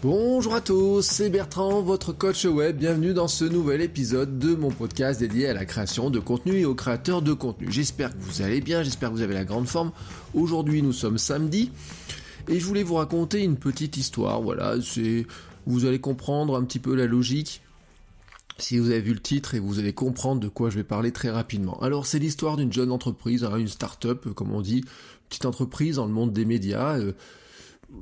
Bonjour à tous, c'est Bertrand, votre coach web. Bienvenue dans ce nouvel épisode de mon podcast dédié à la création de contenu et aux créateurs de contenu. J'espère que vous allez bien, j'espère que vous avez la grande forme. Aujourd'hui, nous sommes samedi et je voulais vous raconter une petite histoire. Voilà, c'est vous allez comprendre un petit peu la logique si vous avez vu le titre et vous allez comprendre de quoi je vais parler très rapidement. Alors c'est l'histoire d'une jeune entreprise, hein, une start-up euh, comme on dit, petite entreprise dans le monde des médias. Euh,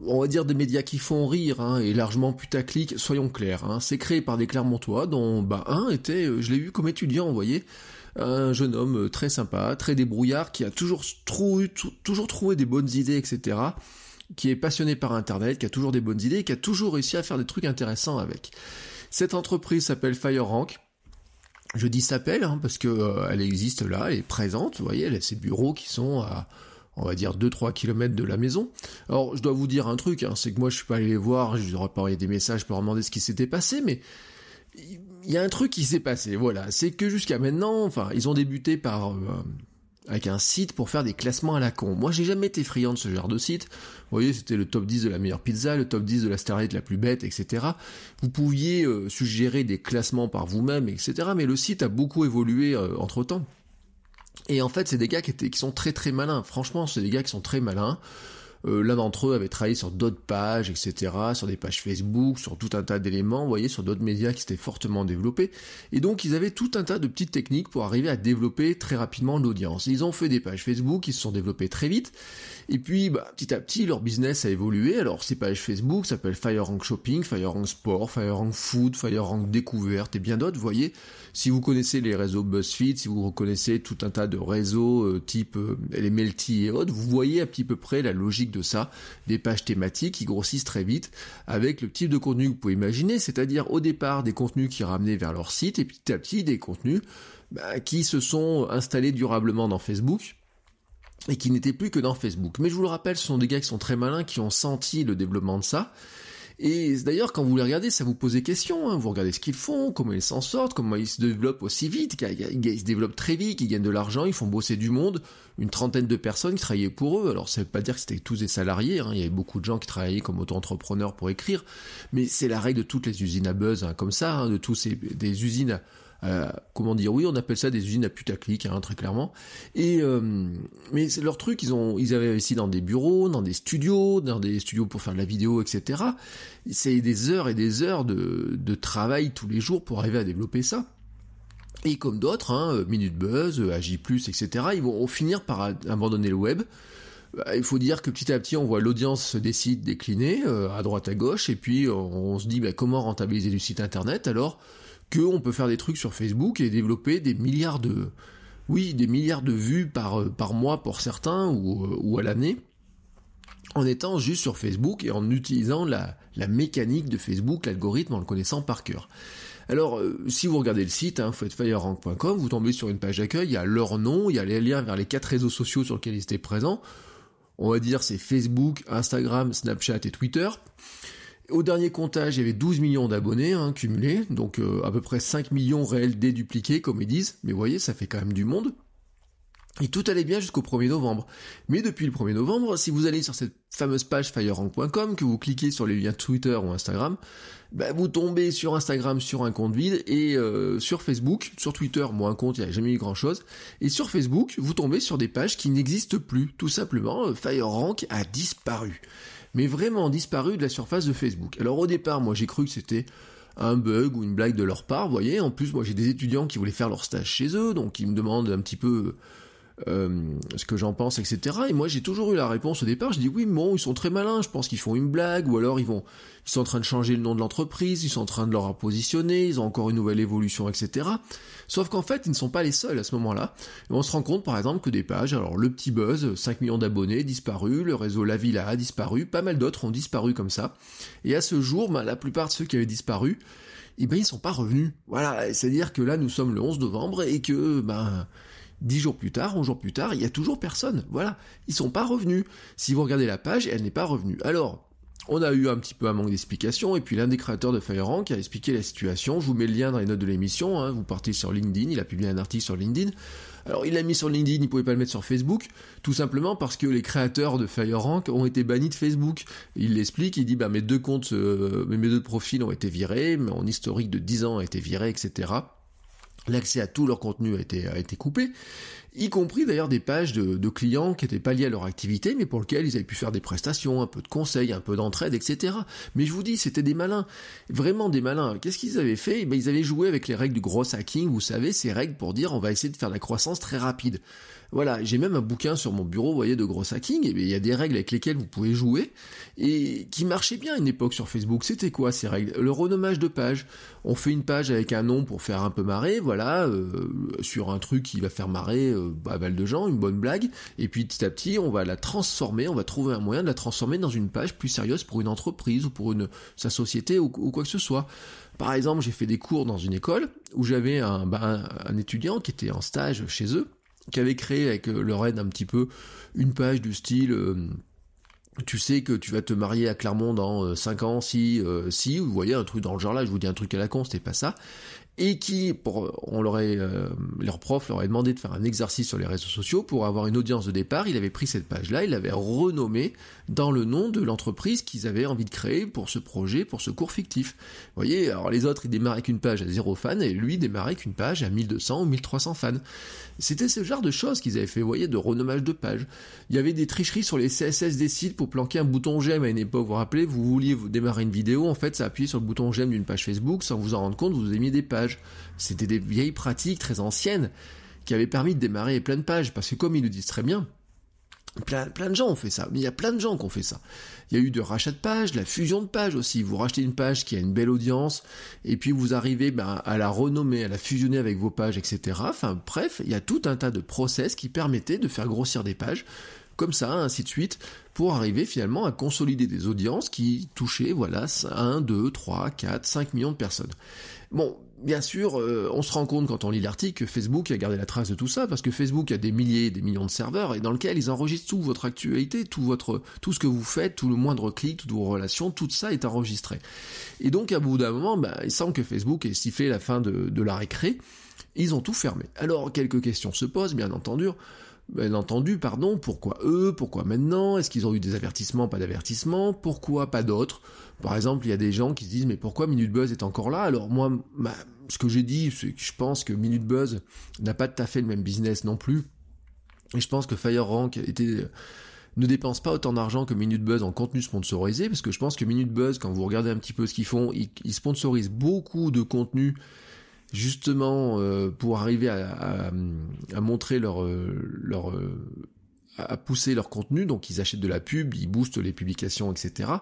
on va dire des médias qui font rire hein, et largement putaclic, soyons clairs. Hein. C'est créé par des Clermontois dont bah, un était, euh, je l'ai vu comme étudiant, vous voyez, un jeune homme euh, très sympa, très débrouillard, qui a toujours, toujours trouvé des bonnes idées, etc., qui est passionné par Internet, qui a toujours des bonnes idées, qui a toujours réussi à faire des trucs intéressants avec. Cette entreprise s'appelle FireRank, je dis s'appelle hein, parce que euh, elle existe là, elle est présente, vous voyez, elle a ses bureaux qui sont à on va dire 2-3 km de la maison. Alors je dois vous dire un truc, hein, c'est que moi je suis pas allé les voir, je leur ai pas envoyé des messages pour leur demander ce qui s'était passé, mais il y a un truc qui s'est passé, voilà. C'est que jusqu'à maintenant, enfin, ils ont débuté par... Euh, avec un site pour faire des classements à la con. Moi, j'ai jamais été friand de ce genre de site. Vous voyez, c'était le top 10 de la meilleure pizza, le top 10 de la starlette la plus bête, etc. Vous pouviez euh, suggérer des classements par vous-même, etc. Mais le site a beaucoup évolué euh, entre-temps. Et en fait, c'est des gars qui, étaient, sont très très malins. Franchement, c'est des gars qui sont très malins. Euh, l'un d'entre eux avait travaillé sur d'autres pages, etc., sur des pages Facebook, sur tout un tas d'éléments, vous voyez, sur d'autres médias qui s'étaient fortement développés. Et donc, ils avaient tout un tas de petites techniques pour arriver à développer très rapidement l'audience. Ils ont fait des pages Facebook, ils se sont développés très vite. Et puis, bah, petit à petit, leur business a évolué. Alors, ces pages Facebook s'appellent FireRank Shopping, FireRank Sport, FireRank Food, FireRank Découverte et bien d'autres, vous voyez. Si vous connaissez les réseaux BuzzFeed, si vous reconnaissez tout un tas de réseaux euh, type euh, les Melty et autres, vous voyez à petit peu près la logique de ça, des pages thématiques qui grossissent très vite avec le type de contenu que vous pouvez imaginer, c'est-à-dire au départ des contenus qui ramenaient vers leur site et petit à petit des contenus bah, qui se sont installés durablement dans Facebook et qui n'étaient plus que dans Facebook. Mais je vous le rappelle, ce sont des gars qui sont très malins, qui ont senti le développement de ça et d'ailleurs, quand vous les regardez, ça vous pose des questions. Hein. Vous regardez ce qu'ils font, comment ils s'en sortent, comment ils se développent aussi vite. Ils se développent très vite, ils gagnent de l'argent, ils font bosser du monde. Une trentaine de personnes qui travaillaient pour eux. Alors ça veut pas dire que c'était tous des salariés. Hein. Il y avait beaucoup de gens qui travaillaient comme auto-entrepreneurs pour écrire. Mais c'est la règle de toutes les usines à buzz, hein, comme ça, de tous ces des usines euh, comment dire, oui, on appelle ça des usines à putaclic, hein, très clairement. Et euh, mais c'est leur truc, ils ont, ils avaient investi dans des bureaux, dans des studios, dans des studios pour faire de la vidéo, etc. C'est des heures et des heures de, de travail tous les jours pour arriver à développer ça. Et comme d'autres, hein, Minute Buzz, AJ+, etc., ils vont finir par abandonner le web. Bah, il faut dire que petit à petit, on voit l'audience se sites décliner euh, à droite à gauche, et puis on, se dit bah, comment rentabiliser du site internet. Alors, qu'on peut faire des trucs sur Facebook et développer des milliards de, oui, des milliards de vues par, euh, par mois pour certains ou, euh, ou à l'année en étant juste sur Facebook et en utilisant la, la mécanique de Facebook, l'algorithme, en le connaissant par cœur. Alors, euh, si vous regardez le site, hein, vous tombez sur une page d'accueil, il y a leur nom, il y a les liens vers les quatre réseaux sociaux sur lesquels ils étaient présents. On va dire c'est Facebook, Instagram, Snapchat et Twitter. Au dernier comptage, il y avait 12 millions d'abonnés hein, cumulés, donc euh, à peu près 5 millions réels dédupliqués, comme ils disent. Mais vous voyez, ça fait quand même du monde. Et tout allait bien jusqu'au 1er novembre. Mais depuis le 1er novembre, si vous allez sur cette fameuse page firerank.com, que vous cliquez sur les liens Twitter ou Instagram, bah, vous tombez sur Instagram sur un compte vide et euh, sur Facebook, sur Twitter, moins un compte, il n'y a jamais eu grand chose. Et sur Facebook, vous tombez sur des pages qui n'existent plus, tout simplement. Euh, firerank a disparu mais vraiment disparu de la surface de Facebook. Alors au départ, moi j'ai cru que c'était un bug ou une blague de leur part, vous voyez. En plus, moi j'ai des étudiants qui voulaient faire leur stage chez eux, donc ils me demandent un petit peu euh, ce que j'en pense, etc. Et moi j'ai toujours eu la réponse au départ, je dis oui, bon, ils sont très malins, je pense qu'ils font une blague, ou alors ils vont, ils sont en train de changer le nom de l'entreprise, ils sont en train de leur repositionner, ils ont encore une nouvelle évolution, etc. Sauf qu'en fait, ils ne sont pas les seuls à ce moment-là. on se rend compte par exemple que des pages, alors le petit buzz, 5 millions d'abonnés, disparu, le réseau La Villa a disparu, pas mal d'autres ont disparu comme ça. Et à ce jour, bah, la plupart de ceux qui avaient disparu, eh ben ils sont pas revenus. Voilà, c'est-à-dire que là nous sommes le 11 novembre et que ben Dix jours plus tard, un jour plus tard, il y a toujours personne. Voilà, ils sont pas revenus. Si vous regardez la page, elle n'est pas revenue. Alors, on a eu un petit peu un manque d'explication, et puis l'un des créateurs de FireRank a expliqué la situation. Je vous mets le lien dans les notes de l'émission, hein. vous partez sur LinkedIn, il a publié un article sur LinkedIn. Alors il l'a mis sur LinkedIn, il pouvait pas le mettre sur Facebook, tout simplement parce que les créateurs de FireRank ont été bannis de Facebook. Il l'explique, il dit bah mes deux comptes, euh, mes deux profils ont été virés, mon historique de 10 ans a été viré, etc. L'accès à tout leur contenu a été, coupé, y compris d'ailleurs des pages de, clients qui n'étaient pas liés à leur activité, mais pour lesquels ils avaient pu faire des prestations, un peu de conseils, un peu d'entraide, etc. Mais je vous dis, c'était des malins, vraiment des malins. Qu'est-ce qu'ils avaient fait eh Ben, Ils avaient joué avec les règles du gros hacking, vous savez, ces règles pour dire on va essayer de faire de la croissance très rapide. Voilà, j'ai même un bouquin sur mon bureau, vous voyez, de gros hacking, et il y a des règles avec lesquelles vous pouvez jouer, et qui marchaient bien à une époque sur Facebook. C'était quoi ces règles Le renommage de page. On fait une page avec un nom pour faire un peu marrer, voilà, euh, sur un truc qui va faire marrer euh, mal de gens, une bonne blague, et puis petit à petit, on va la transformer, on va trouver un moyen de la transformer dans une page plus sérieuse pour une entreprise ou pour une sa société ou, quoi que ce soit. Par exemple, j'ai fait des cours dans une école où j'avais un, bah, un étudiant qui était en stage chez eux qui avait créé avec euh, aide un petit peu une page du style euh, tu sais que tu vas te marier à Clermont dans 5 euh, ans si si vous voyez un truc dans le genre là je vous dis un truc à la con c'était pas ça et qui pour on leur est, leur prof leur avait demandé de faire un exercice sur les réseaux sociaux pour avoir une audience de départ il avait pris cette page là il l'avait renommée dans le nom de l'entreprise qu'ils avaient envie de créer pour ce projet, pour ce cours fictif. Vous voyez, alors les autres, ils démarraient qu'une page à 0 fans et lui démarrait qu'une page à 1200 ou 1300 fans. C'était ce genre de choses qu'ils avaient fait, vous voyez, de renommage de pages. Il y avait des tricheries sur les CSS des sites pour planquer un bouton j'aime à une époque, vous vous rappelez, vous vouliez vous démarrer une vidéo, en fait, ça appuyait sur le bouton j'aime d'une page Facebook, sans vous en rendre compte, vous aimiez des pages. C'était des vieilles pratiques très anciennes qui avaient permis de démarrer plein de pages, parce que comme ils le disent très bien, Plein, plein, de gens ont fait ça, mais il y a plein de gens qui ont fait ça. Il y a eu de rachat de pages, la fusion de pages aussi. Vous rachetez une page qui a une belle audience, et puis vous arrivez ben, à la renommer, à la fusionner avec vos pages, etc. Enfin bref, il y a tout un tas de process qui permettaient de faire grossir des pages, comme ça, ainsi de suite, pour arriver finalement à consolider des audiences qui touchaient, voilà, 1, 2, 3, 4, 5 millions de personnes. Bon, bien sûr, euh, on se rend compte quand on lit l'article que Facebook a gardé la trace de tout ça, parce que Facebook a des milliers et des millions de serveurs et dans lesquels ils enregistrent tout votre actualité, tout votre, tout ce que vous faites, tout le moindre clic, toutes vos relations, tout ça est enregistré. Et donc, à bout d'un moment, bah, il semble que Facebook ait sifflé la fin de, de la récré. Ils ont tout fermé. Alors, quelques questions se posent, bien entendu bien entendu, pardon, pourquoi eux, pourquoi maintenant, est-ce qu'ils ont eu des avertissements, pas d'avertissements, pourquoi pas d'autres Par exemple, il y a des gens qui se disent mais pourquoi Minute Buzz est encore là Alors moi, ce que j'ai dit, c'est que je pense que Minute Buzz n'a pas tout à fait le même business non plus. Et je pense que FireRank était euh, ne dépense pas autant d'argent que Minute Buzz en contenu sponsorisé, parce que je pense que Minute Buzz, quand vous regardez un petit peu ce qu'ils font, ils, ils, sponsorisent beaucoup de contenu justement euh, pour arriver à, montrer leur euh, leur euh, à pousser leur contenu, donc ils achètent de la pub, ils boostent les publications, etc.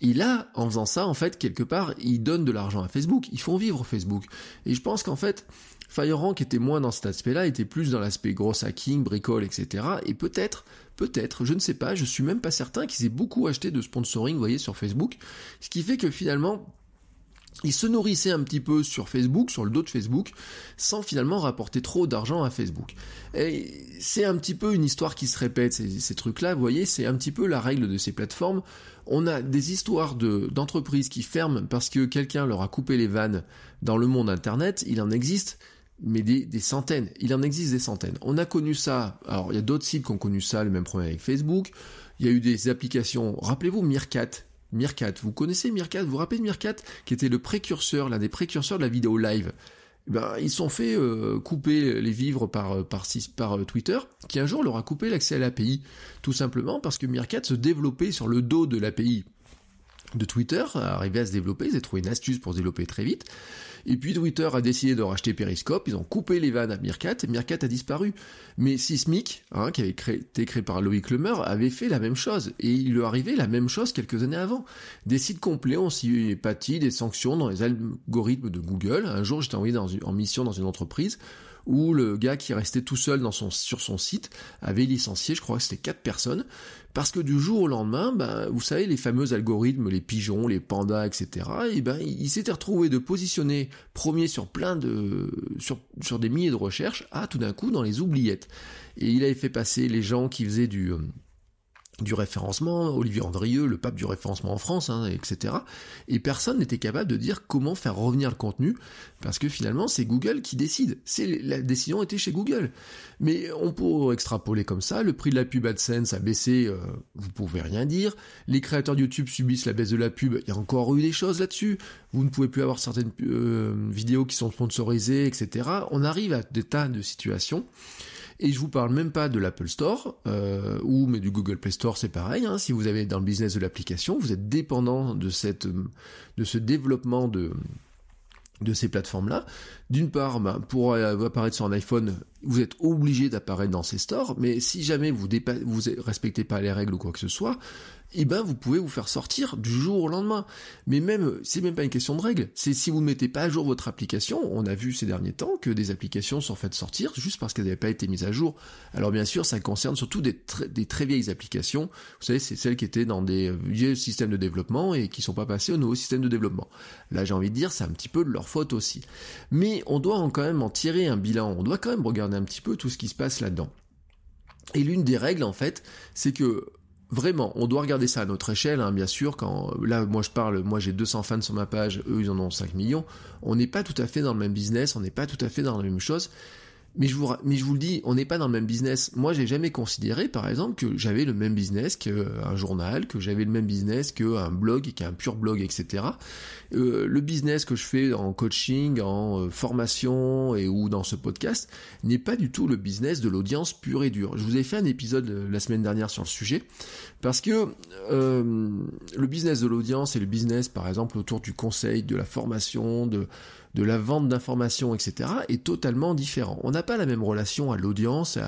Et là, en faisant ça, en fait, quelque part, ils donnent de l'argent à Facebook, ils font vivre Facebook. Et je pense qu'en fait, FireRank était moins dans cet aspect-là, était plus dans l'aspect gros hacking, bricole, etc. Et peut-être, peut-être, je ne sais pas, je suis même pas certain qu'ils aient beaucoup acheté de sponsoring, vous voyez, sur Facebook. Ce qui fait que finalement, il se nourrissait un petit peu sur Facebook, sur le dos de Facebook, sans finalement rapporter trop d'argent à Facebook. Et c'est un petit peu une histoire qui se répète, ces, trucs-là, vous voyez, c'est un petit peu la règle de ces plateformes. On a des histoires de, d'entreprises qui ferment parce que quelqu'un leur a coupé les vannes dans le monde Internet, il en existe mais des, centaines. Il en existe des centaines. On a connu ça. Alors, il y a d'autres sites qui ont connu ça, le même problème avec Facebook. Il y a eu des applications. Rappelez-vous Mircat. Mirkat. Vous connaissez Mirkat Vous vous rappelez de Mirkat Qui était le précurseur, l'un des précurseurs de la vidéo live. Eh ben, ils sont fait euh, couper les vivres par, euh, par, par euh, Twitter, qui un jour leur a coupé l'accès à l'API, tout simplement parce que Mirkat se développait sur le dos de l'API de Twitter, arrivait à se développer, ils ont trouvé une astuce pour se développer très vite, et puis Twitter a décidé de racheter Periscope, ils ont coupé les vannes à Mirkat, et Mirkat a disparu. Mais Sismic, hein, qui avait été créé par Loïc Lemer, avait fait la même chose, et il lui arrivait la même chose quelques années avant. Des sites complets ont s'y pâti des sanctions dans les algorithmes de Google. Un jour, j'étais envoyé en mission dans une entreprise, où le gars qui restait tout seul sur son site avait licencié, je crois que c'était quatre personnes, parce que du jour au lendemain, ben, vous savez, les fameux algorithmes, les pigeons, les pandas, etc., et ben, il s'était retrouvé de positionner premier sur plein de, sur, sur des milliers de recherches, à tout d'un coup dans les oubliettes. Et il avait fait passer les gens qui faisaient du, euh, du référencement, Olivier Andrieux, le pape du référencement en France, hein, etc. Et personne n'était capable de dire comment faire revenir le contenu, parce que finalement c'est Google qui décide. C'est la décision était chez Google. Mais on peut extrapoler comme ça. Le prix de la pub AdSense a baissé, euh, vous pouvez rien dire. Les créateurs de YouTube subissent la baisse de la pub. Il y a encore eu des choses là-dessus. Vous ne pouvez plus avoir certaines euh, vidéos qui sont sponsorisées, etc. On arrive à des tas de situations. Et je vous parle même pas de l'Apple Store, euh, ou mais du Google Play Store, c'est pareil. Hein. si vous avez dans le business de l'application, vous êtes dépendant de cette, de ce développement de de ces plateformes-là. D'une part, bah, pour euh, apparaître sur un iPhone, vous êtes obligé d'apparaître dans ces stores, mais si jamais vous ne vous respectez pas les règles ou quoi que ce soit, eh ben vous pouvez vous faire sortir du jour au lendemain. Mais même, c'est même pas une question de règles, c'est si vous ne mettez pas à jour votre application, on a vu ces derniers temps que des applications sont faites sortir juste parce qu'elles n'avaient pas été mises à jour. Alors bien sûr, ça concerne surtout des, très vieilles applications, vous savez, c'est celles qui étaient dans des vieux systèmes de développement et qui sont pas passées au nouveau système de développement. Là j'ai envie de dire, c'est un petit peu de leur faute aussi. Mais on doit en quand même en tirer un bilan, on doit quand même regarder un petit peu tout ce qui se passe là-dedans. Et l'une des règles en fait, c'est que vraiment, on doit regarder ça à notre échelle, hein, bien sûr. Quand là, moi je parle, moi j'ai 200 fans sur ma page, eux ils en ont 5 millions. On n'est pas tout à fait dans le même business, on n'est pas tout à fait dans la même chose. Mais je vous, mais je vous le dis, on n'est pas dans le même business. Moi, j'ai jamais considéré, par exemple, que j'avais le même business qu'un euh, journal, que j'avais le même business qu'un blog, qu'un pur blog, etc. Euh, le business que je fais en coaching, en euh, formation et ou dans ce podcast n'est pas du tout le business de l'audience pure et dure. Je vous ai fait un épisode euh, la semaine dernière sur le sujet parce que euh, le business de l'audience et le business, par exemple, autour du conseil, de la formation, de de la vente d'informations, etc., est totalement différent. On n'a pas la même relation à l'audience,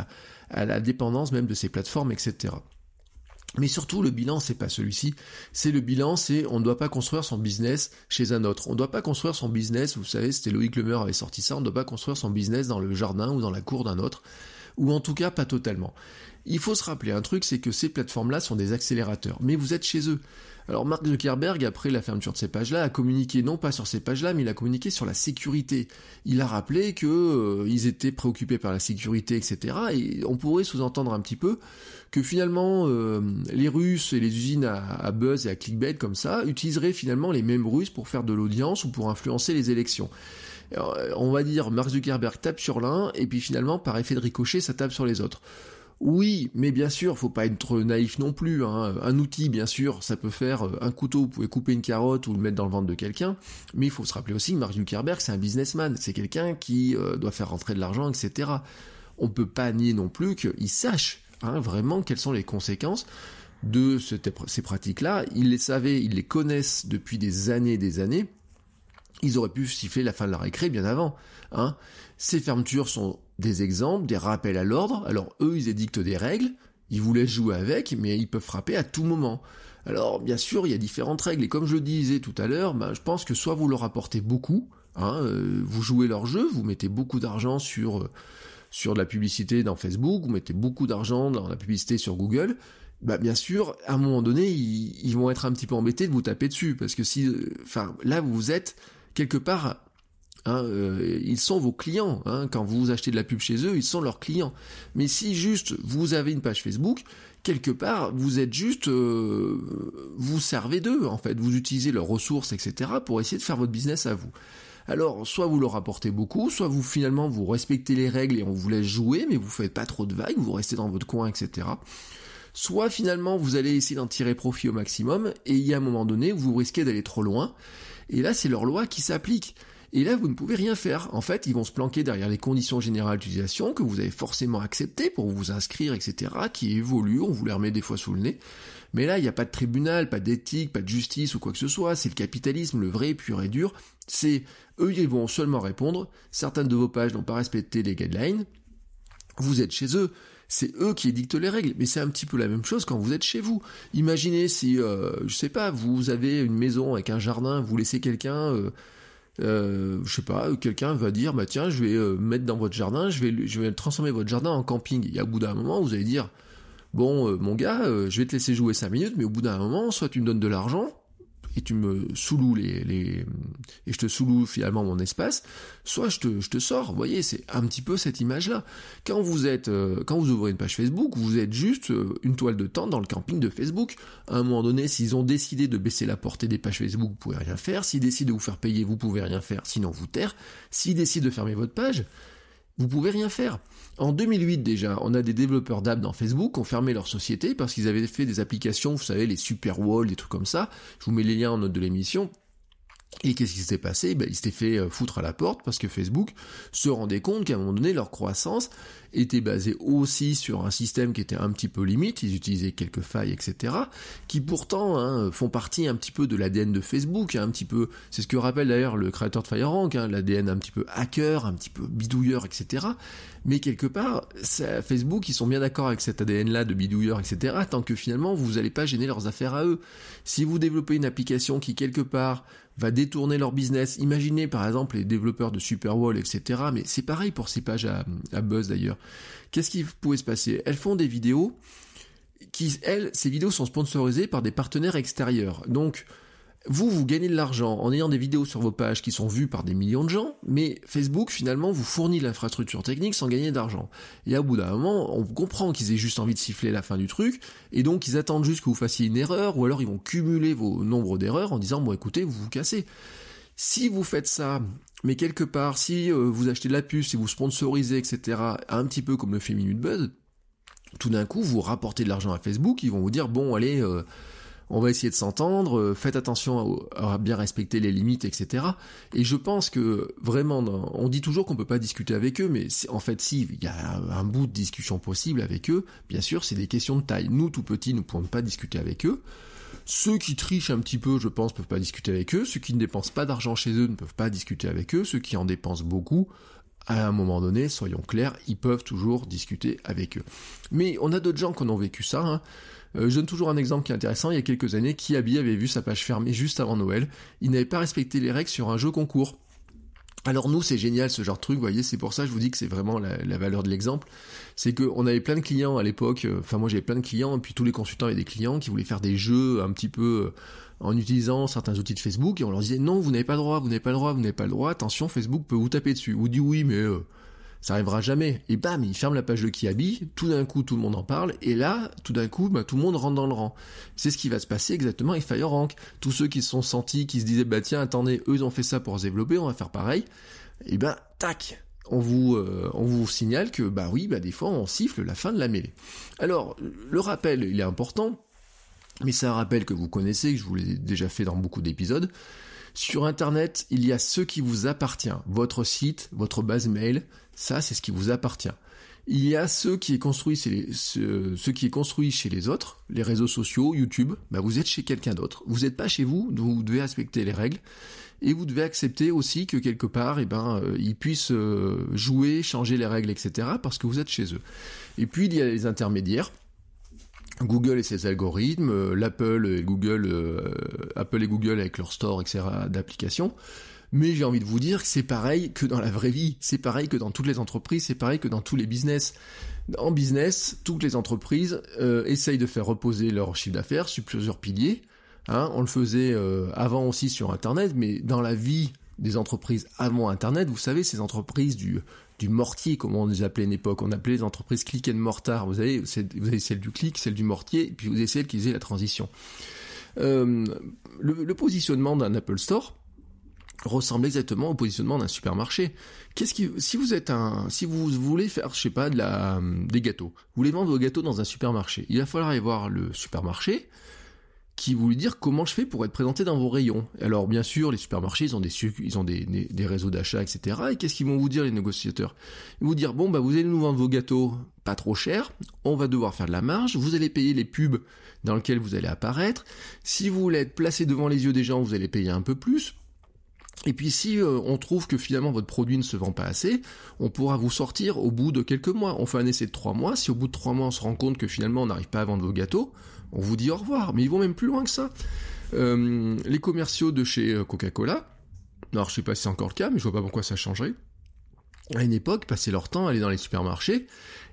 à, la dépendance même de ces plateformes, etc. Mais surtout, le bilan, c'est pas celui-ci. C'est le bilan, c'est on ne doit pas construire son business chez un autre. On ne doit pas construire son business, vous savez, c'était Loïc Lemeur avait sorti ça, on ne doit pas construire son business dans le jardin ou dans la cour d'un autre. Ou en tout cas, pas totalement. Il faut se rappeler un truc, c'est que ces plateformes-là sont des accélérateurs. Mais vous êtes chez eux. Alors Mark Zuckerberg, après la fermeture de ces pages-là, a communiqué non pas sur ces pages-là, mais il a communiqué sur la sécurité. Il a rappelé que euh, ils étaient préoccupés par la sécurité, etc. Et on pourrait sous-entendre un petit peu que finalement euh, les Russes et les usines à, buzz et à clickbait comme ça utiliseraient finalement les mêmes Russes pour faire de l'audience ou pour influencer les élections. Euh, on va dire Mark Zuckerberg tape sur l'un et puis finalement par effet de ricochet ça tape sur les autres. Oui, mais bien sûr, faut pas être naïf non plus. Hein. Un outil, bien sûr, ça peut faire euh, un couteau, vous pouvez couper une carotte ou le mettre dans le ventre de quelqu'un, mais il faut se rappeler aussi que Mark Zuckerberg, c'est un businessman, c'est quelqu'un qui euh, doit faire rentrer de l'argent, etc. On peut pas nier non plus qu'il sache hein, vraiment quelles sont les conséquences de ces pratiques-là. Il les savait, il les connaissent depuis des années et des années ils auraient pu siffler la fin de la récré bien avant. Hein. Ces fermetures sont des exemples, des rappels à l'ordre. Alors eux, ils édictent des règles, ils vous laissent jouer avec, mais ils peuvent frapper à tout moment. Alors bien sûr, il y a différentes règles, et comme je le disais tout à l'heure, ben, je pense que soit vous leur apportez beaucoup, hein, euh, vous jouez leur jeu, vous mettez beaucoup d'argent sur, euh, sur de la publicité dans Facebook, vous mettez beaucoup d'argent dans la publicité sur Google, bah bien sûr, à un moment donné, ils, ils, vont être un petit peu embêtés de vous taper dessus, parce que si, euh, enfin, là vous êtes quelque part, hein, euh, ils sont vos clients. Hein. quand vous achetez de la pub chez eux, ils sont leurs clients. Mais si juste vous avez une page Facebook, quelque part, vous êtes juste, euh, vous servez d'eux en fait. Vous utilisez leurs ressources, etc. pour essayer de faire votre business à vous. Alors, soit vous leur apportez beaucoup, soit vous finalement vous respectez les règles et on vous laisse jouer, mais vous faites pas trop de vagues, vous restez dans votre coin, etc soit finalement vous allez essayer d'en tirer profit au maximum, et il y a un moment donné où vous risquez d'aller trop loin, et là c'est leur loi qui s'applique. Et là, vous ne pouvez rien faire. En fait, ils vont se planquer derrière les conditions générales d'utilisation que vous avez forcément acceptées pour vous inscrire, etc., qui évoluent, on vous les remet des fois sous le nez. Mais là, il n'y a pas de tribunal, pas d'éthique, pas de justice ou quoi que ce soit. C'est le capitalisme, le vrai, pur et dur. C'est, eux, ils vont seulement répondre. Certaines de vos pages n'ont pas respecté les guidelines. Vous êtes chez eux c'est eux qui édictent les règles. Mais c'est un petit peu la même chose quand vous êtes chez vous. Imaginez si, euh, je sais pas, vous avez une maison avec un jardin, vous laissez quelqu'un, euh, euh, je sais pas, quelqu'un va dire, bah tiens, je vais euh, mettre dans votre jardin, je vais, je vais transformer votre jardin en camping. Et au bout d'un moment, vous allez dire, bon, mon gars, je vais te laisser jouer 5 minutes, mais au bout d'un moment, soit tu me donnes de l'argent, et tu me souloues les, les et je te souloue finalement mon espace, soit je te, je te sors. Vous voyez, c'est un petit peu cette image-là. Quand vous êtes, euh, quand vous ouvrez une page Facebook, vous êtes juste euh, une toile de temps dans le camping de Facebook. À un moment donné, s'ils ont décidé de baisser la portée des pages Facebook, vous pouvez rien faire. S'ils décident de vous faire payer, vous pouvez rien faire, sinon vous taire. S'ils décident de fermer votre page, vous pouvez rien faire. En 2008 déjà, on a des développeurs d'app dans Facebook qui ont fermé leur société parce qu'ils avaient fait des applications, vous savez, les super walls, des trucs comme ça. Je vous mets les liens en note de l'émission. Et qu'est-ce qui s'était passé ben, ils s'étaient fait euh, foutre à la porte parce que Facebook se rendait compte qu'à un moment donné, leur croissance était basée aussi sur un système qui était un petit peu limite, ils utilisaient quelques failles, etc., qui pourtant hein, font partie un petit peu de l'ADN de Facebook, hein, un petit peu, c'est ce que rappelle d'ailleurs le créateur de FireRank, hein, l'ADN un petit peu hacker, un petit peu bidouilleur, etc. Mais quelque part, Facebook, ils sont bien d'accord avec cet ADN-là de bidouilleur, etc., tant que finalement, vous n'allez pas gêner leurs affaires à eux. Si vous développez une application qui, quelque part, va détourner leur business. Imaginez par exemple les développeurs de Superwall, etc. Mais c'est pareil pour ces pages à, buzz d'ailleurs. Qu'est-ce qui pouvait se passer Elles font des vidéos qui, elles, ces vidéos sont sponsorisées par des partenaires extérieurs. Donc, vous, vous gagnez de l'argent en ayant des vidéos sur vos pages qui sont vues par des millions de gens, mais Facebook finalement vous fournit l'infrastructure technique sans gagner d'argent. Et à bout d'un moment, on comprend qu'ils aient juste envie de siffler la fin du truc, et donc ils attendent juste que vous fassiez une erreur, ou alors ils vont cumuler vos nombres d'erreurs en disant bon écoutez, vous vous cassez. Si vous faites ça, mais quelque part, si euh, vous achetez de la puce, si vous sponsorisez, etc., un petit peu comme le fait Minute Buzz, tout d'un coup vous rapportez de l'argent à Facebook, ils vont vous dire bon allez... Euh, on va essayer de s'entendre, euh, faites attention à, bien respecter les limites, etc. Et je pense que vraiment, on dit toujours qu'on ne peut pas discuter avec eux, mais en fait, si il y a un bout de discussion possible avec eux, bien sûr, c'est des questions de taille. Nous, tout petits, nous pouvons pas discuter avec eux. Ceux qui trichent un petit peu, je pense, peuvent pas discuter avec eux. Ceux qui ne dépensent pas d'argent chez eux ne peuvent pas discuter avec eux. Ceux qui en dépensent beaucoup, à un moment donné, soyons clairs, ils peuvent toujours discuter avec eux. Mais on a d'autres gens qui en ont vécu ça. Hein. Euh, je donne toujours un exemple qui est intéressant. Il y a quelques années, Kiabi avait vu sa page fermée juste avant Noël. Il n'avait pas respecté les règles sur un jeu concours. Alors nous, c'est génial ce genre de truc, vous voyez, c'est pour ça que je vous dis que c'est vraiment la, valeur de l'exemple. C'est qu'on avait plein de clients à l'époque, euh, enfin moi j'avais plein de clients, et puis tous les consultants avaient des clients qui voulaient faire des jeux un petit peu euh, en utilisant certains outils de Facebook, et on leur disait non, vous n'avez pas le droit, vous n'avez pas le droit, vous n'avez pas le droit, attention, Facebook peut vous taper dessus. Vous dit oui, mais ça arrivera jamais. Et bam, il ferme la page de Kiabi, tout d'un coup tout le monde en parle, et là, tout d'un coup, bah, tout le monde rentre dans le rang. C'est ce qui va se passer exactement avec rank. Tous ceux qui se sont sentis, qui se disaient, bah tiens, attendez, eux ont fait ça pour se développer, on va faire pareil, et ben, tac, on vous, euh, on vous signale que bah oui, bah, des fois on siffle la fin de la mêlée. Alors, le rappel, il est important, mais c'est un rappel que vous connaissez, que je vous l'ai déjà fait dans beaucoup d'épisodes. Sur Internet, il y a ce qui vous appartient, votre site, votre base mail, ça, c'est ce qui vous appartient. Il y a qui est construit, ce, qui est construit chez les autres, les réseaux sociaux, YouTube. Bah, vous êtes chez quelqu'un d'autre. Vous n'êtes pas chez vous, vous devez respecter les règles et vous devez accepter aussi que quelque part, et eh ben, euh, ils puissent euh, jouer, changer les règles, etc. Parce que vous êtes chez eux. Et puis il y a les intermédiaires. Google et ses algorithmes, euh, l'Apple et Google, Apple et Google avec leur store, etc. d'applications mais j'ai envie de vous dire que c'est pareil que dans la vraie vie, c'est pareil que dans toutes les entreprises, c'est pareil que dans tous les business. En business, toutes les entreprises euh, essayent de faire reposer leur chiffre d'affaires sur plusieurs piliers. Hein, on le faisait euh, avant aussi sur Internet, mais dans la vie des entreprises avant Internet, vous savez, ces entreprises du, du mortier, comme on les appelait à une époque, on appelait les entreprises click and mortar. Vous avez, vous avez celle du click, celle du mortier, et puis vous avez celle qui faisait la transition. Euh, le, positionnement d'un Apple Store, ressemble exactement au positionnement d'un supermarché. Qu'est-ce qui, si vous êtes un, si vous voulez faire, je sais pas, de la, des gâteaux, vous voulez vendre vos gâteaux dans un supermarché, il va falloir aller voir le supermarché qui vous dire comment je fais pour être présenté dans vos rayons. Alors bien sûr, les supermarchés, ils ont des, ils ont des, des, réseaux d'achat, etc. Et qu'est-ce qu'ils vont vous dire les négociateurs Ils vont vous dire bon bah vous allez nous vendre vos gâteaux pas trop cher, on va devoir faire de la marge, vous allez payer les pubs dans lesquelles vous allez apparaître. Si vous voulez être placé devant les yeux des gens, vous allez payer un peu plus et puis si euh, on trouve que finalement votre produit ne se vend pas assez, on pourra vous sortir au bout de quelques mois. On fait un essai de trois mois. Si au bout de trois mois on se rend compte que finalement on n'arrive pas à vendre vos gâteaux, on vous dit au revoir. Mais ils vont même plus loin que ça. Euh, les commerciaux de chez euh, Coca-Cola, alors je sais pas si c'est encore le cas, mais je vois pas pourquoi ça changerait. À une époque, passaient leur temps à aller dans les supermarchés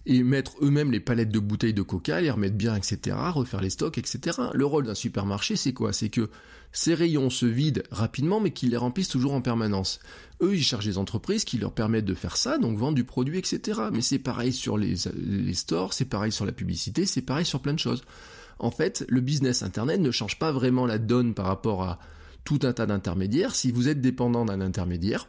et mettre eux-mêmes les palettes de bouteilles de coca, les remettre bien, etc., refaire les stocks, etc. Le rôle d'un supermarché, c'est quoi C'est que ces rayons se vident rapidement, mais qu'ils les remplissent toujours en permanence. Eux, ils chargent les entreprises qui leur permettent de faire ça, donc vendre du produit, etc. Mais c'est pareil sur les, les stores, c'est pareil sur la publicité, c'est pareil sur plein de choses. En fait, le business Internet ne change pas vraiment la donne par rapport à tout un tas d'intermédiaires. Si vous êtes dépendant d'un intermédiaire,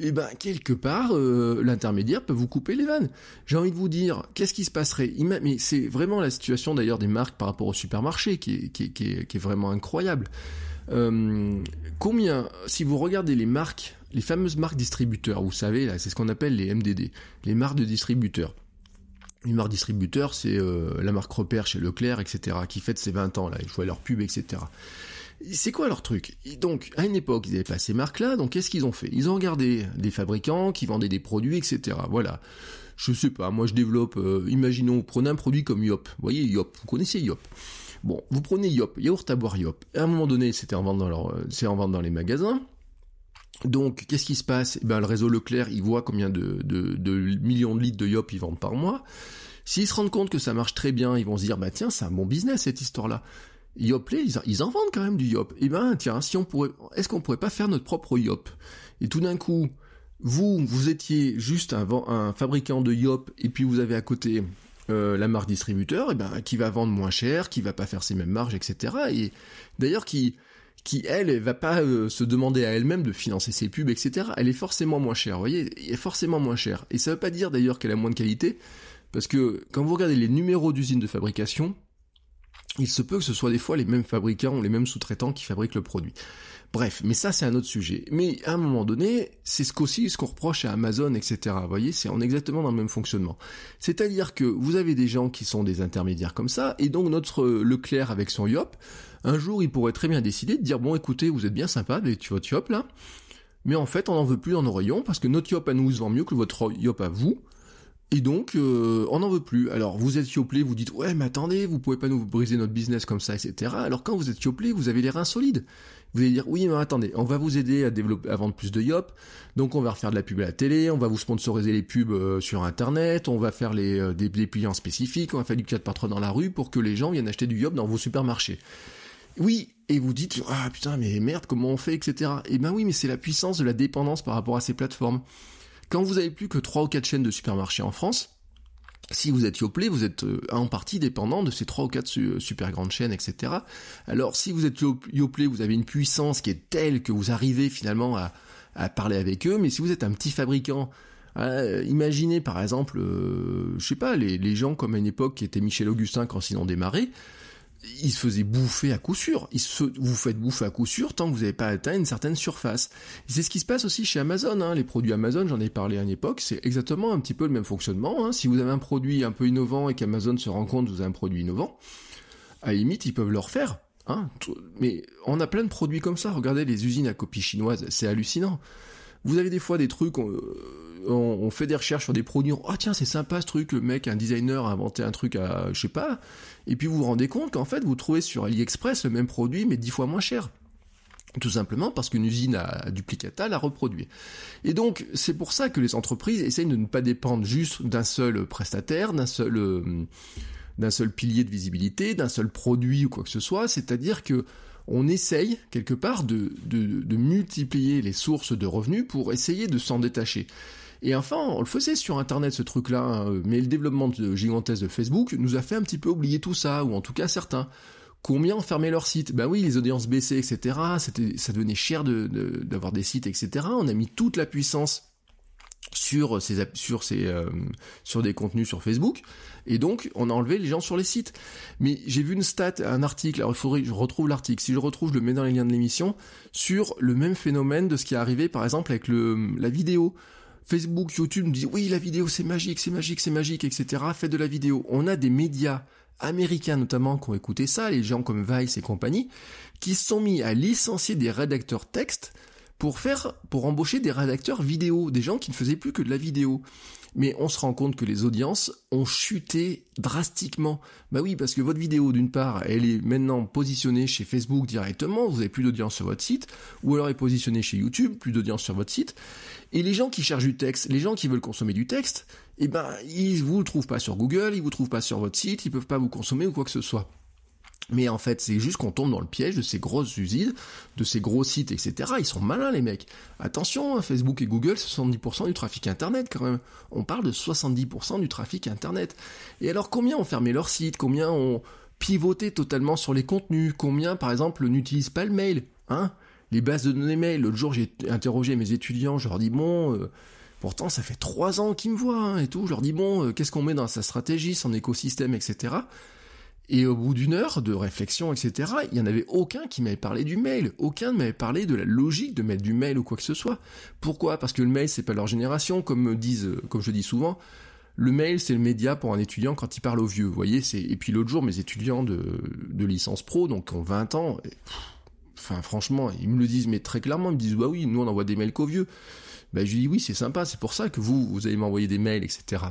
eh ben, quelque part, euh, l'intermédiaire peut vous couper les vannes. J'ai envie de vous dire, qu'est-ce qui se passerait Mais c'est vraiment la situation d'ailleurs des marques par rapport au supermarché qui est, vraiment incroyable. Euh, combien, si vous regardez les marques, les fameuses marques distributeurs, vous savez, là, c'est ce qu'on appelle les MDD, les marques de distributeurs. Une marque distributeur, c'est euh, la marque repère chez Leclerc, etc., qui fête ses 20 ans, là, je vois leur pub, etc. C'est quoi leur truc Donc, à une époque, ils n'avaient pas ces marques-là, donc qu'est-ce qu'ils ont fait Ils ont regardé des fabricants qui vendaient des produits, etc. Voilà. Je sais pas, moi je développe, euh, imaginons, prenez un produit comme Yop. Vous voyez Yop, vous connaissez Yop. Bon, vous prenez Yop, yaourt à boire Yop. À un moment donné, c'était en vente dans, leur, euh, dans les magasins. Donc, qu'est-ce qui se passe eh ben, Le réseau Leclerc, il voit combien de, de, de millions de litres de Yop ils vendent par mois. S'ils se rendent compte que ça marche très bien, ils vont se dire, bah tiens, c'est un bon business cette histoire-là. Yop, ils, ils, en vendent quand même du Yop. Eh ben, tiens, si on pourrait, est-ce qu'on pourrait pas faire notre propre Yop Et tout d'un coup, vous, vous étiez juste un, un, fabricant de Yop, et puis vous avez à côté euh, la marque distributeur, et eh ben, qui va vendre moins cher, qui va pas faire ses mêmes marges, etc. Et d'ailleurs, qui, qui elle, va pas euh, se demander à elle-même de financer ses pubs, etc. Elle est forcément moins chère, vous voyez, elle est forcément moins chère. Et ça veut pas dire d'ailleurs qu'elle a moins de qualité, parce que quand vous regardez les numéros d'usine de fabrication, il se peut que ce soit des fois les mêmes fabricants ou les mêmes sous-traitants qui fabriquent le produit. Bref, mais ça c'est un autre sujet. Mais à un moment donné, c'est ce qu'aussi ce qu'on reproche à Amazon, etc. Vous voyez, c'est en exactement dans le même fonctionnement. C'est-à-dire que vous avez des gens qui sont des intermédiaires comme ça, et donc notre euh, Leclerc avec son Yop, un jour il pourrait très bien décider de dire bon écoutez, vous êtes bien sympa, mais tu votre Yop là, mais en fait on n'en veut plus dans nos rayons parce que notre Yop à nous se vend mieux que votre Yop à vous. Et donc, euh, on n'en veut plus. Alors, vous êtes sioplé, vous dites ouais, mais attendez, vous pouvez pas nous briser notre business comme ça, etc. Alors quand vous êtes Yoplait, vous avez les reins solides. Vous allez dire oui, mais attendez, on va vous aider à développer, à vendre plus de yop. Donc, on va refaire de la pub à la télé, on va vous sponsoriser les pubs euh, sur internet, on va faire euh, des, des spécifiques, on va faire du 4 par 3 dans la rue pour que les gens viennent acheter du yop dans vos supermarchés. Oui, et vous dites ah putain mais merde comment on fait, etc. Eh ben oui, mais c'est la puissance de la dépendance par rapport à ces plateformes. Quand vous avez plus que 3 ou 4 chaînes de supermarchés en France, si vous êtes Yoplait, vous êtes en euh, partie dépendant de ces trois ou quatre euh, super grandes chaînes, etc. Alors si vous êtes Yoplait, vous avez une puissance qui est telle que vous arrivez finalement à, à parler avec eux, mais si vous êtes un petit fabricant, euh, imaginez par exemple, je sais pas, les, gens comme à une époque qui étaient Michel Augustin quand ils ont démarré, il se faisait bouffer à coup sûr. Il se, vous faites bouffer à coup sûr tant que vous n'avez pas atteint une certaine surface. C'est ce qui se passe aussi chez Amazon. Hein. Les produits Amazon, j'en ai parlé à une époque, c'est exactement un petit peu le même fonctionnement. Hein. Si vous avez un produit un peu innovant et qu'Amazon se rend compte que vous avez un produit innovant, à limite, ils peuvent le refaire. Hein. Mais on a plein de produits comme ça. Regardez les usines à copie chinoise, c'est hallucinant. Vous avez des fois des trucs... Euh, on, fait des recherches sur des produits, oh tiens c'est sympa ce truc, le mec, un designer a inventé un truc à je sais pas, et puis vous vous rendez compte qu'en fait vous trouvez sur AliExpress le même produit mais dix fois moins cher. Tout simplement parce qu'une usine à, duplicata l'a reproduit. Et donc, c'est pour ça que les entreprises essayent de ne pas dépendre juste d'un seul prestataire, d'un seul, euh, d'un seul pilier de visibilité, d'un seul produit ou quoi que ce soit. C'est-à-dire que on essaye quelque part de, de multiplier les sources de revenus pour essayer de s'en détacher. Et enfin, on le faisait sur Internet ce truc-là, hein, mais le développement gigantesque de Facebook nous a fait un petit peu oublier tout ça, ou en tout cas certains. Combien ont fermé leur sites Ben oui, les audiences baissaient, etc. ça devenait cher d'avoir des sites, etc. On a mis toute la puissance sur ces euh, sur des contenus sur Facebook et donc on a enlevé les gens sur les sites. Mais j'ai vu une stat, un article, alors il faudrait je retrouve l'article, si je retrouve, je le mets dans les liens de l'émission sur le même phénomène de ce qui est arrivé par exemple avec la vidéo. Facebook, YouTube nous disent oui, la vidéo c'est magique, c'est magique, c'est magique, etc. Faites de la vidéo. On a des médias américains notamment qui ont écouté ça, les gens comme Vice et compagnie, qui sont mis à licencier des rédacteurs texte pour faire, pour embaucher des rédacteurs vidéo, des gens qui ne faisaient plus que de la vidéo. Mais on se rend compte que les audiences ont chuté drastiquement. Bah oui, parce que votre vidéo, d'une part, elle est maintenant positionnée chez Facebook directement, vous avez plus d'audience sur votre site, ou alors elle est positionnée chez YouTube, plus d'audience sur votre site. Et les gens qui cherchent du texte, les gens qui veulent consommer du texte, eh ben, ils vous trouvent pas sur Google, ils vous trouvent pas sur votre site, ils peuvent pas vous consommer ou quoi que ce soit. Mais en fait, c'est juste qu'on tombe dans le piège de ces grosses usines, de ces gros sites, etc. Ils sont malins, les mecs. Attention, hein, Facebook et Google, 70% du trafic Internet, quand même. On parle de 70% du trafic Internet. Et alors, combien ont fermé leur site? Combien ont pivoté totalement sur les contenus? Combien, par exemple, n'utilisent pas le mail? Hein? les bases de données mail. L'autre jour, j'ai interrogé mes étudiants, je leur dis bon, euh, pourtant ça fait trois ans qu'ils me voient hein, et tout. Je leur dis bon, euh, qu'est-ce qu'on met dans sa stratégie, son écosystème, etc. Et au bout d'une heure de réflexion, etc., il n'y en avait aucun qui m'avait parlé du mail, aucun ne m'avait parlé de la logique de mettre du mail ou quoi que ce soit. Pourquoi Parce que le mail, c'est pas leur génération, comme me disent, euh, comme je dis souvent. Le mail, c'est le média pour un étudiant quand il parle aux vieux, vous voyez. Et puis l'autre jour, mes étudiants de, licence pro, donc en ont 20 ans, enfin franchement, ils me le disent mais très clairement, ils me disent bah oui, nous on envoie des mails qu'aux vieux. Ben je lui dis oui, c'est sympa, c'est pour ça que vous vous allez m'envoyer des mails, etc.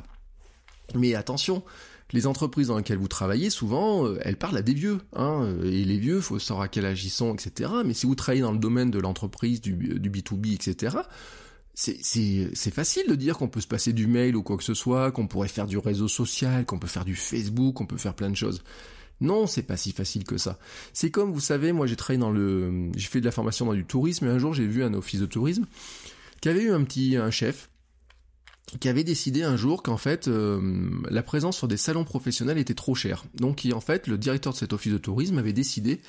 Mais attention, les entreprises dans lesquelles vous travaillez, souvent, euh, elles parlent à des vieux. Hein, euh, et les vieux, faut savoir à quel âge ils sont, etc. Mais si vous travaillez dans le domaine de l'entreprise, du, euh, du B2B, etc., c'est facile de dire qu'on peut se passer du mail ou quoi que ce soit, qu'on pourrait faire du réseau social, qu'on peut faire du Facebook, qu'on peut faire plein de choses. Non, c'est pas si facile que ça. C'est comme, vous savez, moi j'ai travaillé dans le... J'ai fait de la formation dans du tourisme et un jour j'ai vu un office de tourisme qui avait eu un petit... un chef qui avait décidé un jour qu'en fait euh, la présence sur des salons professionnels était trop chère. Donc en fait le directeur de cet office de tourisme avait décidé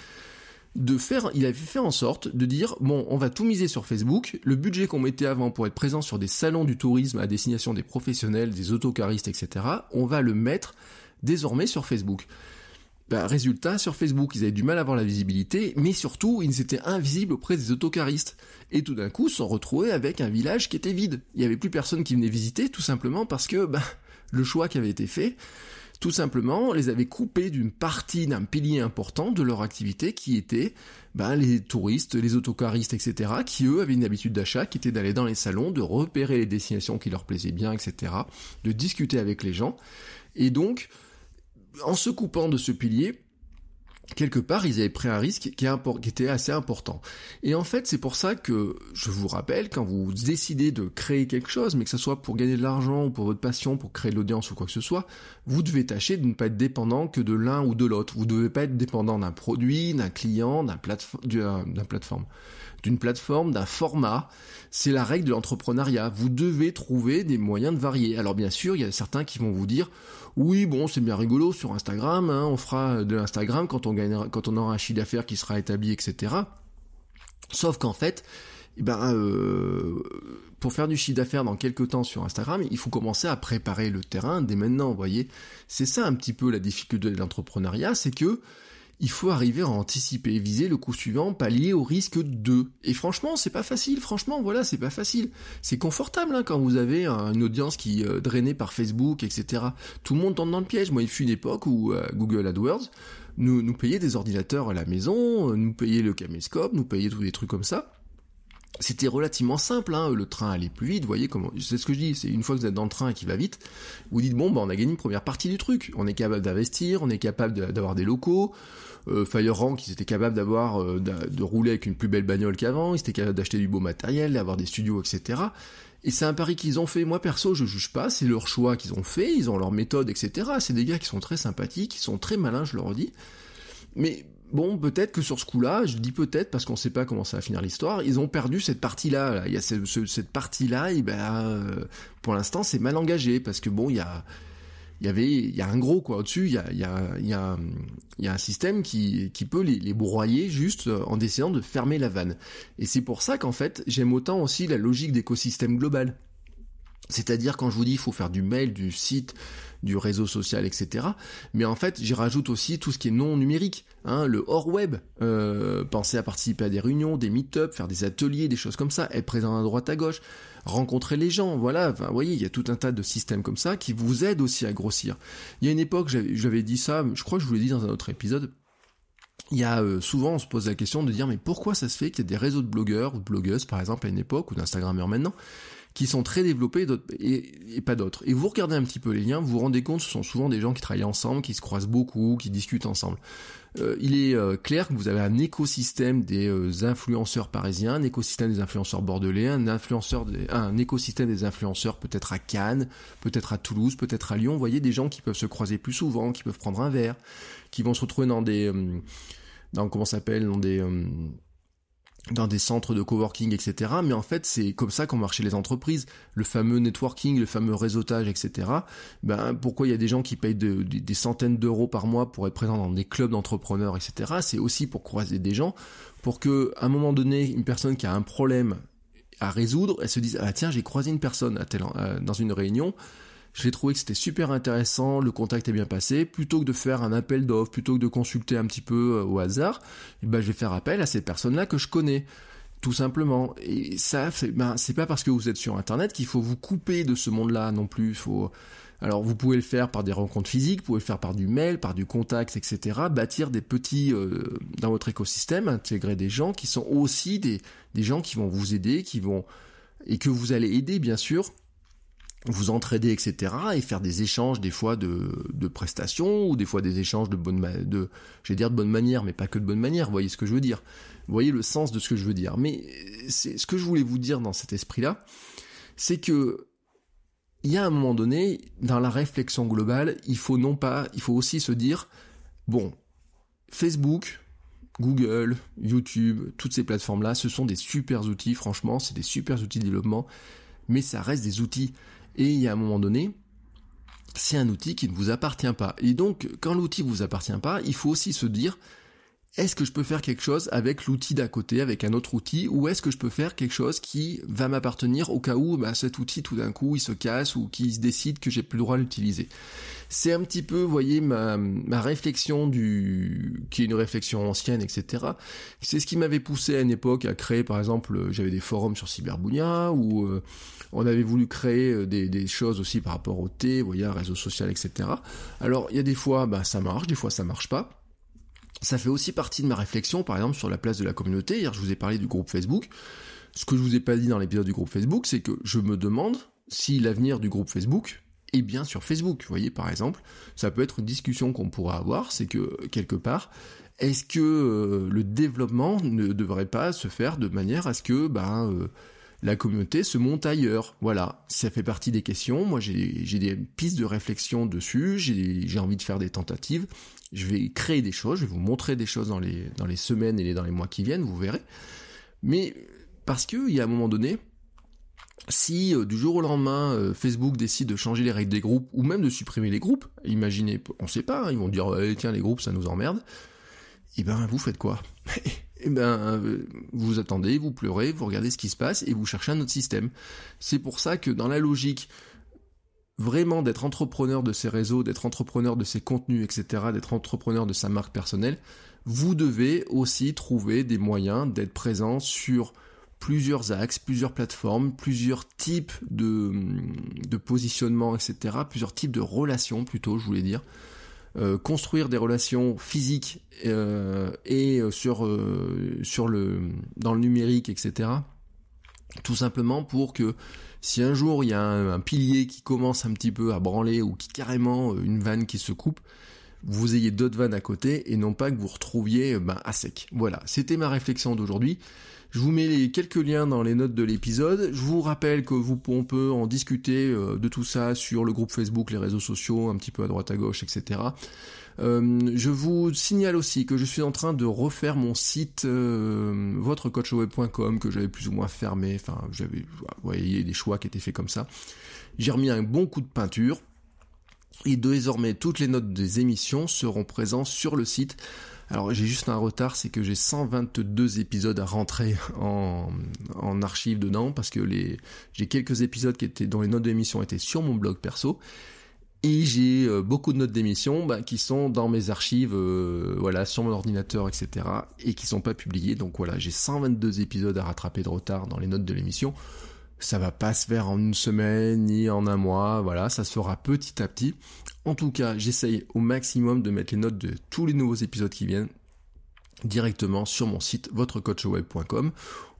de faire, il avait fait en sorte de dire bon, on va tout miser sur Facebook. Le budget qu'on mettait avant pour être présent sur des salons du tourisme à destination des professionnels, des autocaristes, etc. On va le mettre désormais sur Facebook. Bah, résultat, sur Facebook, ils avaient du mal à avoir la visibilité, mais surtout, ils étaient invisibles auprès des autocaristes. Et tout d'un coup, se sont retrouvés avec un village qui était vide. Il n'y avait plus personne qui venait visiter, tout simplement parce que ben le choix qui avait été fait, tout simplement, les avait coupés d'une partie, d'un pilier important de leur activité qui était ben, les touristes, les autocaristes, etc., qui eux avaient une habitude d'achat qui était d'aller dans les salons, de repérer les destinations qui leur plaisaient bien, etc., de discuter avec les gens. Et donc, en se coupant de ce pilier, quelque part, ils avaient pris un risque qui, était assez important. Et en fait, c'est pour ça que je vous rappelle, quand vous décidez de créer quelque chose, mais que ce soit pour gagner de l'argent ou pour votre passion, pour créer de l'audience ou quoi que ce soit, vous devez tâcher de ne pas être dépendant que de l'un ou de l'autre. Vous ne devez pas être dépendant d'un produit, d'un client, d'un plateforme d'une plateforme, d'un format. C'est la règle de l'entrepreneuriat. Vous devez trouver des moyens de varier. Alors bien sûr, il y a certains qui vont vous dire, oui, bon, c'est bien rigolo sur Instagram, hein, on fera de l'Instagram quand on quand on aura un chiffre d'affaires qui sera établi, etc. Sauf qu'en fait, eh ben, euh, pour faire du chiffre d'affaires dans quelques temps sur Instagram, il faut commencer à préparer le terrain dès maintenant, vous voyez. C'est ça un petit peu la difficulté de l'entrepreneuriat, c'est que il faut arriver à anticiper, viser le coup suivant, pallier au risque 2. Et franchement, c'est pas facile, franchement, voilà, c'est pas facile. C'est confortable hein, quand vous avez une audience qui est euh, drainée par Facebook, etc. Tout le monde tombe dans le piège. Moi, il fut une époque où euh, Google AdWords nous, nous payait des ordinateurs à la maison, euh, nous payait le caméscope, nous payait tous des trucs comme ça c'était relativement simple, hein, le train allait plus vite, vous voyez comment. C'est ce que je dis, c'est une fois que vous êtes dans le train et qu'il va vite, vous dites bon bah on a gagné une première partie du truc, on est capable d'investir, on est capable d'avoir des locaux, Fire euh, FireRank ils étaient capables d'avoir euh, de rouler avec une plus belle bagnole qu'avant, ils étaient capables d'acheter du beau matériel, d'avoir des studios, etc. Et c'est un pari qu'ils ont fait. Moi perso, je juge pas, c'est leur choix qu'ils ont fait, ils ont leur méthode, etc. C'est des gars qui sont très sympathiques, qui sont très malins, je leur dis. Mais bon, peut-être que sur ce coup-là, je dis peut-être parce qu'on sait pas comment ça va finir l'histoire, ils ont perdu cette partie-là. Il y a cette partie-là, et eh ben, euh, pour l'instant, c'est mal engagé parce que bon, il y a, il y avait, il y a un gros quoi au-dessus. Il y a, un système qui, peut les, les broyer juste euh, en décidant de fermer la vanne. Et c'est pour ça qu'en fait, j'aime autant aussi la logique d'écosystème global. C'est-à-dire quand je vous dis il faut faire du mail, du site, du réseau social, etc. Mais en fait, j'y rajoute aussi tout ce qui est non numérique, hein, le hors web. Euh, penser à participer à des réunions, des meet-ups, faire des ateliers, des choses comme ça, être présent à droite à gauche, rencontrer les gens. Voilà, vous voyez, il y a tout un tas de systèmes comme ça qui vous aident aussi à grossir. Il y a une époque, j'avais dit ça, je crois que je vous l'ai dit dans un autre épisode. Il y a euh, souvent, on se pose la question de dire mais pourquoi ça se fait qu'il y a des réseaux de blogueurs ou de blogueuses, par exemple à une époque ou d'instagrammeurs maintenant qui sont très développés et, et pas d'autres. Et vous regardez un petit peu les liens, vous vous rendez compte, ce sont souvent des gens qui travaillent ensemble, qui se croisent beaucoup, qui discutent ensemble. Euh, il est euh, clair que vous avez un écosystème des euh, influenceurs parisiens, un écosystème des influenceurs bordelais, un, influenceur un écosystème des influenceurs peut-être à Cannes, peut-être à Toulouse, peut-être à Lyon. Vous voyez des gens qui peuvent se croiser plus souvent, qui peuvent prendre un verre, qui vont se retrouver dans des... dans, comment s'appelle Dans des dans des centres de coworking, etc. Mais en fait, c'est comme ça qu'ont marché les entreprises. Le fameux networking, le fameux réseautage, etc. Ben, pourquoi il y a des gens qui payent des centaines d'euros par mois pour être présents dans des clubs d'entrepreneurs, etc. C'est aussi pour croiser des gens, pour que, à un moment donné, une personne qui a un problème à résoudre, elle se dise, ah tiens, j'ai croisé une personne euh, dans une réunion, j'ai trouvé que c'était super intéressant, le contact est bien passé. Plutôt que de faire un appel d'offres, plutôt que de consulter un petit peu euh, au hasard, eh ben, je vais faire appel à ces personnes-là que je connais tout simplement. Et ça, c'est ben, pas parce que vous êtes sur Internet qu'il faut vous couper de ce monde-là non plus. Faut... Alors, vous pouvez le faire par des rencontres physiques, vous pouvez le faire par du mail, par du contact, etc. Bâtir des petits euh, dans votre écosystème, intégrer des gens qui sont aussi des, des gens qui vont vous aider, qui vont et que vous allez aider, bien sûr, vous entraider, etc., et faire des échanges des fois de, prestations ou des fois des échanges de bonne de, je dire de bonne manière, mais pas que de bonne manière. Vous voyez ce que je veux dire Vous voyez le sens de ce que je veux dire Mais c'est ce que je voulais vous dire dans cet esprit-là, c'est que il y a un moment donné dans la réflexion globale, il faut non pas, il faut aussi se dire bon, Facebook, Google, YouTube, toutes ces plateformes-là, ce sont des super outils. Franchement, c'est des super outils de développement, mais ça reste des outils et il y a un moment donné, c'est un outil qui ne vous appartient pas. Et donc, quand l'outil vous appartient pas, il faut aussi se dire, est-ce que je peux faire quelque chose avec l'outil d'à côté, avec un autre outil, ou est-ce que je peux faire quelque chose qui va m'appartenir au cas où bah, cet outil tout d'un coup il se casse ou qui se décide que j'ai plus le droit de l'utiliser. C'est un petit peu, voyez, ma, réflexion du qui est une réflexion ancienne, etc. C'est ce qui m'avait poussé à une époque à créer, par exemple, euh, j'avais des forums sur Cyberbounia où euh, on avait voulu créer euh, des, choses aussi par rapport au thé, vous voyez, réseau social, etc. Alors il y a des fois, bah, ça marche, des fois ça marche pas. Ça fait aussi partie de ma réflexion, par exemple, sur la place de la communauté. Hier, je vous ai parlé du groupe Facebook. Ce que je vous ai pas dit dans l'épisode du groupe Facebook, c'est que je me demande si l'avenir du groupe Facebook est bien sur Facebook. Vous voyez, par exemple, ça peut être une discussion qu'on pourra avoir, c'est que, quelque part, est-ce que euh, le développement ne devrait pas se faire de manière à ce que, ben, euh, la communauté se monte ailleurs. Voilà, ça fait partie des questions. Moi, j'ai des pistes de réflexion dessus, j'ai envie de faire des tentatives. Je vais créer des choses, je vais vous montrer des choses dans les, dans les semaines et dans les mois qui viennent, vous verrez. Mais parce qu'il y a un moment donné, si euh, du jour au lendemain euh, Facebook décide de changer les règles des groupes ou même de supprimer les groupes, imaginez, on sait pas, hein, ils vont dire eh, tiens les groupes ça nous emmerde, et eh ben vous faites quoi Et eh ben euh, vous attendez, vous pleurez, vous regardez ce qui se passe et vous cherchez un autre système. C'est pour ça que dans la logique vraiment d'être entrepreneur de ses réseaux, d'être entrepreneur de ses contenus, etc., d'être entrepreneur de sa marque personnelle, vous devez aussi trouver des moyens d'être présent sur plusieurs axes, plusieurs plateformes, plusieurs types de, de positionnement, etc., plusieurs types de relations plutôt, je voulais dire. Euh, construire des relations physiques euh, et euh, sur, sur le, dans le numérique, etc. Tout simplement pour que si un jour il y a un, pilier qui commence un petit peu à branler ou qui carrément euh, une vanne qui se coupe, vous ayez d'autres vannes à côté et non pas que vous retrouviez ben, à sec. Voilà, c'était ma réflexion d'aujourd'hui. Je vous mets les quelques liens dans les notes de l'épisode. Je vous rappelle que vous, on peut en discuter euh, de tout ça sur le groupe Facebook, les réseaux sociaux, un petit peu à droite à gauche, etc. Euh, je vous signale aussi que je suis en train de refaire mon site euh, votrecoachweb.com que j'avais plus ou moins fermé. Enfin, j'avais, vous voyez, des choix qui étaient faits comme ça. J'ai remis un bon coup de peinture. Et désormais, toutes les notes des émissions seront présentes sur le site alors j'ai juste un retard, c'est que j'ai 122 épisodes à rentrer en, en archive dedans parce que les j'ai quelques épisodes qui étaient dont les notes d'émission étaient sur mon blog perso. Et j'ai euh, beaucoup de notes d'émission bah, qui sont dans mes archives, euh, voilà, sur mon ordinateur, etc. et qui sont pas publiées. Donc voilà, j'ai 122 épisodes à rattraper de retard dans les notes de l'émission ça va pas se faire en une semaine ni en un mois, voilà, ça se fera petit à petit. En tout cas, j'essaye au maximum de mettre les notes de tous les nouveaux épisodes qui viennent directement sur mon site votrecoachweb.com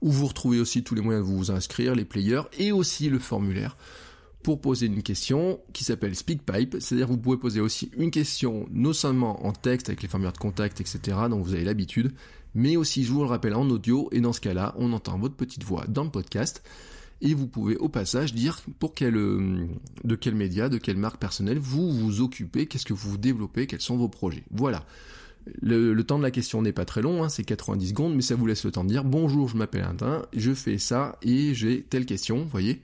où vous retrouvez aussi tous les moyens de vous inscrire, les players et aussi le formulaire pour poser une question qui s'appelle SpeakPipe, c'est-à-dire vous pouvez poser aussi une question non seulement en texte avec les formulaires de contact, etc., dont vous avez l'habitude, mais aussi, je vous le rappelle, en audio, et dans ce cas-là, on entend votre petite voix dans le podcast et vous pouvez au passage dire pour quel, euh, de quel média, de quelle marque personnelle vous vous occupez, qu'est-ce que vous développez, quels sont vos projets. Voilà. Le, temps de la question n'est pas très long, hein, c'est 90 secondes, mais ça vous laisse le temps de dire bonjour, je m'appelle Intin, je fais ça et j'ai telle question, vous voyez.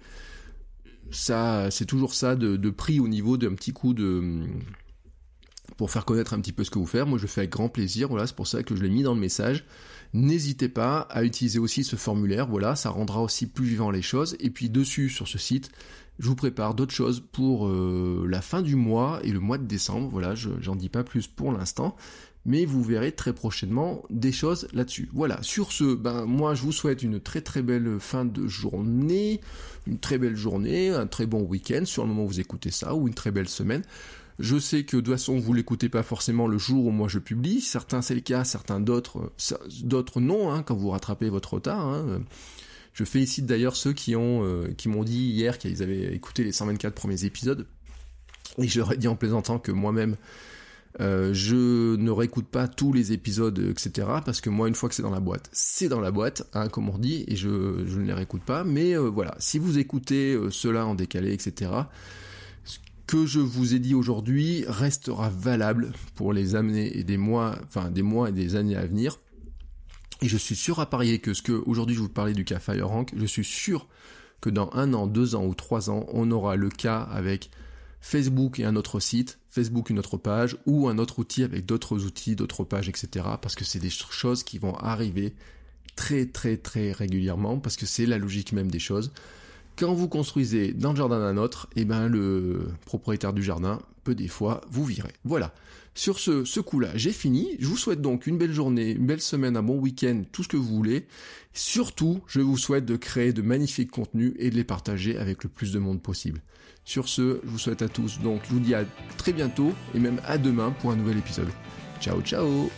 Ça, c'est toujours ça de, prix au niveau d'un petit coup de pour faire connaître un petit peu ce que vous faites. Moi, je fais avec grand plaisir. Voilà, c'est pour ça que je l'ai mis dans le message. N'hésitez pas à utiliser aussi ce formulaire, voilà, ça rendra aussi plus vivant les choses. Et puis dessus, sur ce site, je vous prépare d'autres choses pour euh, la fin du mois et le mois de décembre. Voilà, j'en dis pas plus pour l'instant, mais vous verrez très prochainement des choses là-dessus. Voilà, sur ce, ben moi je vous souhaite une très très belle fin de journée, une très belle journée, un très bon week-end sur le moment où vous écoutez ça, ou une très belle semaine. Je sais que de toute façon vous l'écoutez pas forcément le jour où moi je publie. Certains c'est le cas, certains d'autres, d'autres non. Hein, quand vous rattrapez votre retard. Hein. Je félicite d'ailleurs ceux qui ont, euh, qui m'ont dit hier qu'ils avaient écouté les 124 premiers épisodes. Et j'aurais dit en plaisantant que moi-même euh, je ne réécoute pas tous les épisodes, etc. Parce que moi, une fois que c'est dans la boîte, c'est dans la boîte, hein, comme on dit, et je, ne les réécoute pas. Mais euh, voilà, si vous écoutez cela en décalé, etc., que je vous ai dit aujourd'hui restera valable pour les années et des mois, enfin des mois et des années à venir. Et je suis sûr à parier que ce que aujourd'hui je vous parlais du cas FireRank, je suis sûr que dans un an, deux ans ou trois ans, on aura le cas avec Facebook et un autre site, Facebook une autre page, ou un autre outil avec d'autres outils, d'autres pages, etc. Parce que c'est des choses qui vont arriver très très très régulièrement, parce que c'est la logique même des choses. Quand vous construisez dans le jardin d'un autre, et eh ben le propriétaire du jardin peut des fois vous virer. Voilà. Sur ce, ce coup-là, j'ai fini. Je vous souhaite donc une belle journée, une belle semaine, un bon week-end, tout ce que vous voulez. Surtout, je vous souhaite de créer de magnifiques contenus et de les partager avec le plus de monde possible. Sur ce, je vous souhaite à tous donc, je vous dis à très bientôt et même à demain pour un nouvel épisode. Ciao, ciao